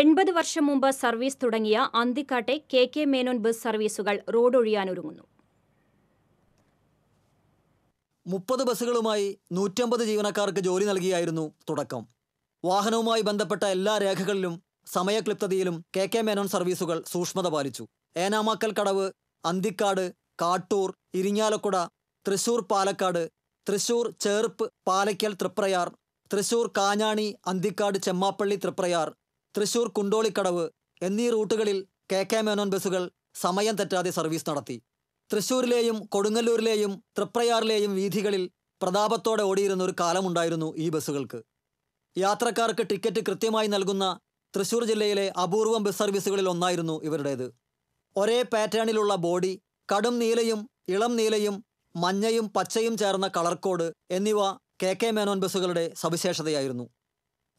എൺപത് വർഷം മുമ്പ് സർവീസ് തുടങ്ങിയ അന്തിക്കാട്ടെ കെ കെ മേനോൻ ബസ് സർവീസുകൾ റോഡൊഴിയാനൊരുങ്ങുന്നു മുപ്പത് ബസ്സുകളുമായി നൂറ്റമ്പത് ജീവനക്കാർക്ക് ജോലി നൽകിയായിരുന്നു തുടക്കം വാഹനവുമായി ബന്ധപ്പെട്ട എല്ലാ രേഖകളിലും സമയക്ലിപ്തതയിലും കെ കെ മേനോൻ സർവീസുകൾ സൂക്ഷ്മത പാലിച്ചു ഏനാമാക്കൽ കടവ് അന്തിക്കാട് കാട്ടൂർ ഇരിങ്ങാലക്കുട തൃശൂർ പാലക്കാട് തൃശൂർ ചേർപ്പ് പാലയ്ക്കൽ തൃപ്രയാർ തൃശൂർ കാഞ്ഞാണി അന്തിക്കാട് ചെമ്മാപ്പള്ളി തൃപ്രയാർ തൃശൂർ കുണ്ടോളിക്കടവ് എന്നീ റൂട്ടുകളിൽ കെ കെ മേനോൻ ബസ്സുകൾ സമയം തെറ്റാതെ സർവീസ് നടത്തി തൃശൂരിലെയും കൊടുങ്ങല്ലൂരിലെയും തൃപ്രയാറിലെയും വീഥികളിൽ പ്രതാപത്തോടെ ഓടിയിരുന്ന ഒരു കാലമുണ്ടായിരുന്നു ഈ ബസ്സുകൾക്ക് യാത്രക്കാർക്ക് ടിക്കറ്റ് കൃത്യമായി നൽകുന്ന തൃശൂർ ജില്ലയിലെ അപൂർവം ബസ് സർവീസുകളിൽ ഒന്നായിരുന്നു ഇവരുടേത് ഒരേ പാറ്റേണിലുള്ള ബോഡി കടും നീലയും ഇളം നീലയും മഞ്ഞയും പച്ചയും ചേർന്ന കളർ കോഡ് എന്നിവ കെ കെ മേനോൻ ബസ്സുകളുടെ സവിശേഷതയായിരുന്നു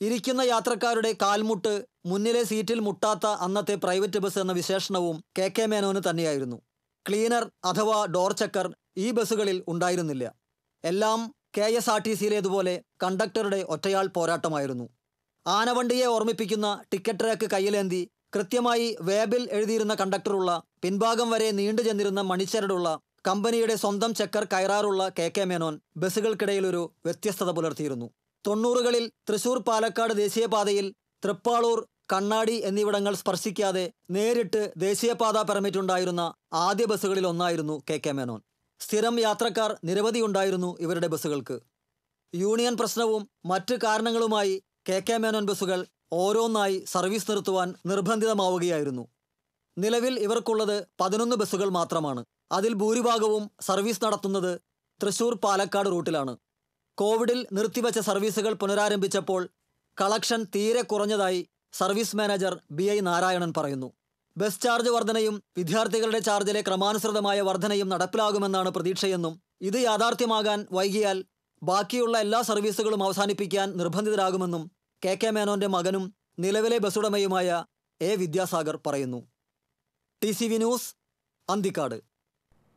ഇരിക്കുന്ന യാത്രക്കാരുടെ കാൽമുട്ട് മുന്നിലെ സീറ്റിൽ മുട്ടാത്ത അന്നത്തെ പ്രൈവറ്റ് ബസ് എന്ന വിശേഷണവും കെ കെ മേനോന് തന്നെയായിരുന്നു ക്ലീനർ അഥവാ ഡോർ ചക്കർ ഈ ബസ്സുകളിൽ ഉണ്ടായിരുന്നില്ല എല്ലാം കെ എസ് ആർ ടി സിയിലേതുപോലെ കണ്ടക്ടറുടെ ഒറ്റയാൾ പോരാട്ടമായിരുന്നു ആനവണ്ടിയെ ഓർമ്മിപ്പിക്കുന്ന ടിക്കറ്റ് റാക്ക് കയ്യിലേന്തി കൃത്യമായി വേബിൽ എഴുതിയിരുന്ന കണ്ടക്ടറുള്ള പിൻഭാഗം വരെ നീണ്ടു ചെന്നിരുന്ന മണിച്ചരടുള്ള കമ്പനിയുടെ സ്വന്തം ചെക്കർ കയറാറുള്ള കെ കെ മേനോൻ ബസ്സുകൾക്കിടയിൽ ഒരു വ്യത്യസ്തത പുലർത്തിയിരുന്നു തൊണ്ണൂറുകളിൽ തൃശൂർ പാലക്കാട് ദേശീയപാതയിൽ തൃപ്പാളൂർ കണ്ണാടി എന്നിവിടങ്ങൾ സ്പർശിക്കാതെ നേരിട്ട് ദേശീയപാത പെർമിറ്റ് ഉണ്ടായിരുന്ന ആദ്യ ബസ്സുകളിൽ ഒന്നായിരുന്നു കെ കെ മേനോൻ സ്ഥിരം യാത്രക്കാർ നിരവധി ഉണ്ടായിരുന്നു ഇവരുടെ ബസ്സുകൾക്ക് യൂണിയൻ പ്രശ്നവും മറ്റ് കാരണങ്ങളുമായി കെ കെ മേനോൻ ബസ്സുകൾ ഓരോന്നായി സർവീസ് നിർത്തുവാൻ നിർബന്ധിതമാവുകയായിരുന്നു നിലവിൽ ഇവർക്കുള്ളത് പതിനൊന്ന് ബസ്സുകൾ മാത്രമാണ് അതിൽ ഭൂരിഭാഗവും സർവീസ് നടത്തുന്നത് തൃശൂർ പാലക്കാട് റൂട്ടിലാണ് കോവിഡിൽ നിർത്തിവച്ച സർവീസുകൾ പുനരാരംഭിച്ചപ്പോൾ കളക്ഷൻ തീരെ കുറഞ്ഞതായി service manager B I Narayanan പറയുന്നു ബസ് ചാർജ് വർധനയും വിദ്യാർത്ഥികളുടെ ചാർജിലെ ക്രമാനുസൃതമായ വർധനയും നടപ്പിലാകുമെന്നാണ് പ്രതീക്ഷയെന്നും ഇത് യാഥാർത്ഥ്യമാകാൻ വൈകിയാൽ ബാക്കിയുള്ള എല്ലാ സർവീസുകളും അവസാനിപ്പിക്കാൻ നിർബന്ധിതരാകുമെന്നും കെ കെ മേനോന്റെ മകനും നിലവിലെ ബസ്സുടമയുമായ എ വിദ്യാസാഗർ പറയുന്നു ടി ന്യൂസ് അന്തിക്കാട്